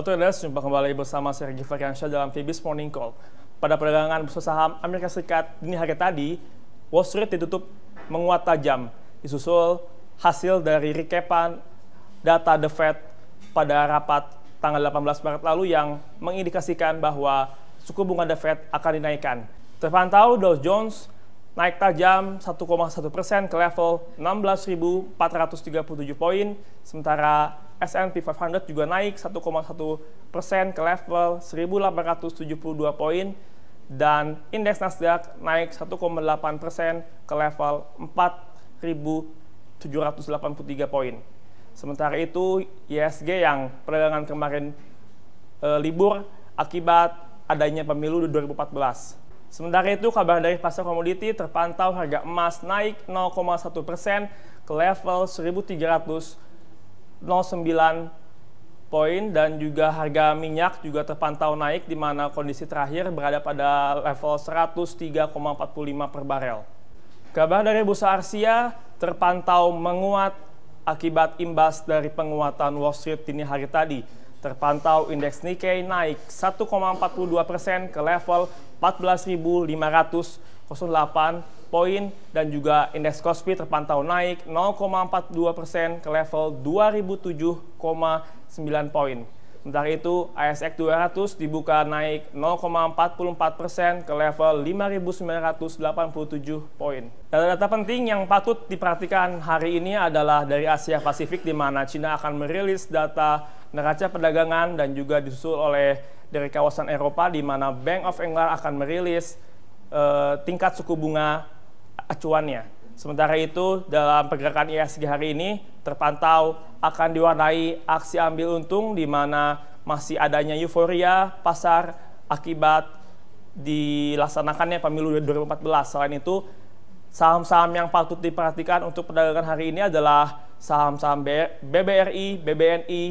Halo traders, jumpa kembali bersama saya Regi Faryansyah dalam Fibis Morning Call. Pada perdagangan bursa saham Amerika Serikat dini hari tadi, Wall Street ditutup menguat tajam, disusul hasil dari rekapan data The Fed pada rapat tanggal 18 Maret lalu yang mengindikasikan bahwa suku bunga The Fed akan dinaikkan. Terpantau Dow Jones naik tajam 1,1 persen ke level 16.437 poin, sementara S&P 500 juga naik 1,1 persen ke level 1.872 poin, dan indeks Nasdaq naik 1,8 persen ke level 4.783 poin. Sementara itu, ISG yang perdagangan kemarin e, libur akibat adanya pemilu di 2014 Sementara itu, kabar dari pasar komoditi terpantau harga emas naik 0,1 persen ke level 1.309 poin dan juga harga minyak juga terpantau naik di mana kondisi terakhir berada pada level 103,45 per barel. Kabar dari Bursa Asia terpantau menguat akibat imbas dari penguatan Wall Street ini hari tadi. Terpantau indeks Nikkei naik 1,42 persen ke level 14.508 poin dan juga indeks Kospi terpantau naik 0,42 persen ke level 2007,9 poin. Sementara itu, ASX 200 dibuka naik 0,44 persen ke level 5.987 poin. Data-data penting yang patut diperhatikan hari ini adalah dari Asia Pasifik di mana China akan merilis data neraca perdagangan dan juga disusul oleh dari kawasan Eropa di mana Bank of England akan merilis uh, tingkat suku bunga acuannya. Sementara itu, dalam pergerakan ISG e hari ini terpantau akan diwarnai aksi ambil untung di mana masih adanya euforia pasar akibat dilaksanakannya pemilu 2014. Selain itu, saham-saham yang patut diperhatikan untuk perdagangan hari ini adalah saham-saham BBRI, BBNI,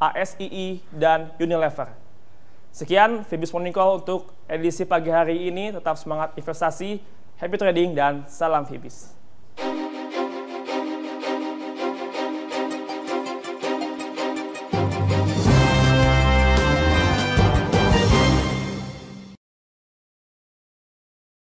ASII, dan Unilever. Sekian Fibis Morning Call untuk edisi pagi hari ini. Tetap semangat investasi, happy trading, dan salam Fibis.